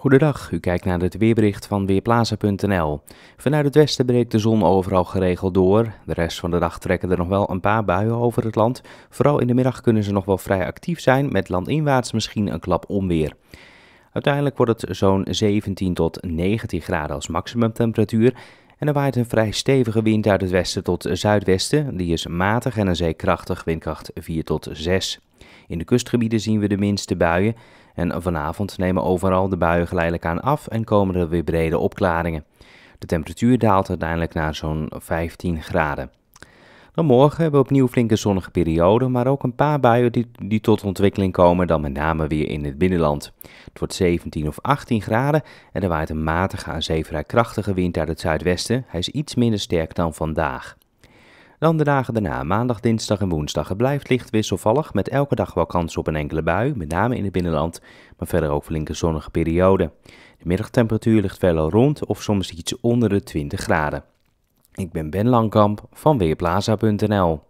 Goedendag, u kijkt naar het weerbericht van Weerplaza.nl. Vanuit het westen breekt de zon overal geregeld door. De rest van de dag trekken er nog wel een paar buien over het land. Vooral in de middag kunnen ze nog wel vrij actief zijn, met landinwaarts misschien een klap onweer. Uiteindelijk wordt het zo'n 17 tot 19 graden als maximumtemperatuur. En er waait een vrij stevige wind uit het westen tot zuidwesten. Die is matig en een zeekrachtig windkracht 4 tot 6. In de kustgebieden zien we de minste buien. En vanavond nemen overal de buien geleidelijk aan af en komen er weer brede opklaringen. De temperatuur daalt uiteindelijk naar zo'n 15 graden. Dan morgen hebben we opnieuw flinke zonnige perioden, maar ook een paar buien die, tot ontwikkeling komen, dan met name weer in het binnenland. Het wordt 17 of 18 graden en er waait een matige aan zee vrij krachtige wind uit het zuidwesten. Hij is iets minder sterk dan vandaag. Dan de dagen daarna, maandag, dinsdag en woensdag. Het blijft licht wisselvallig met elke dag wel kans op een enkele bui, met name in het binnenland, maar verder ook flinke zonnige perioden. De middagtemperatuur ligt verder rond of soms iets onder de 20 graden. Ik ben Ben Langkamp van Weerplaza.nl.